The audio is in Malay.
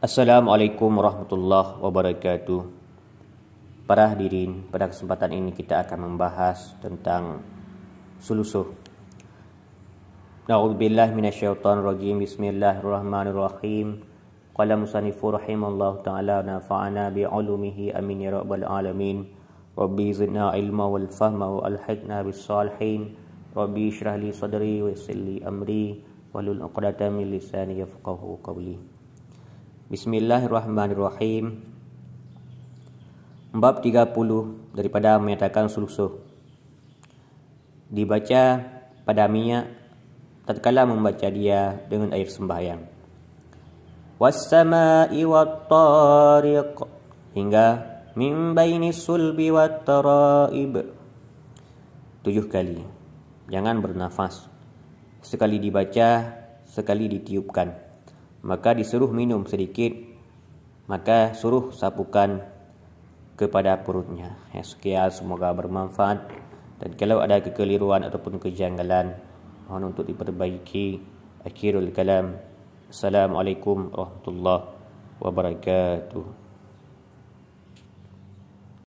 Assalamualaikum warahmatullahi wabarakatuh. Para hadirin, pada kesempatan ini kita akan membahas tentang sulusuh. Na'udzubillah minasyaitonirrajim. Bismillahirrahmanirrahim. Qala musannifu rahimallahu taala nafa'ana bi 'ulumihi amin ya rabbal alamin. Rabbi zidna ilma wal fahma wa alhiqna bis salihin. Rabbi israh li sadri wa yassir amri walul lul 'uqdatam min lisani yafqahu qawli. Bismillahirrahmanirrahim. Bab 30 daripada menyatakan sulusu. Dibaca pada minyak tatkala membaca dia dengan air sembahyang. Wassama'i wattariq hingga min bainis sulbi wattaraib. Tujuh kali. Jangan bernafas. Sekali dibaca, sekali ditiupkan maka disuruh minum sedikit maka suruh sapukan kepada perutnya ya sekian semoga bermanfaat dan kalau ada kekeliruan ataupun kejanggalan mohon untuk diperbaiki akhirul kalam assalamualaikum warahmatullahi wabarakatuh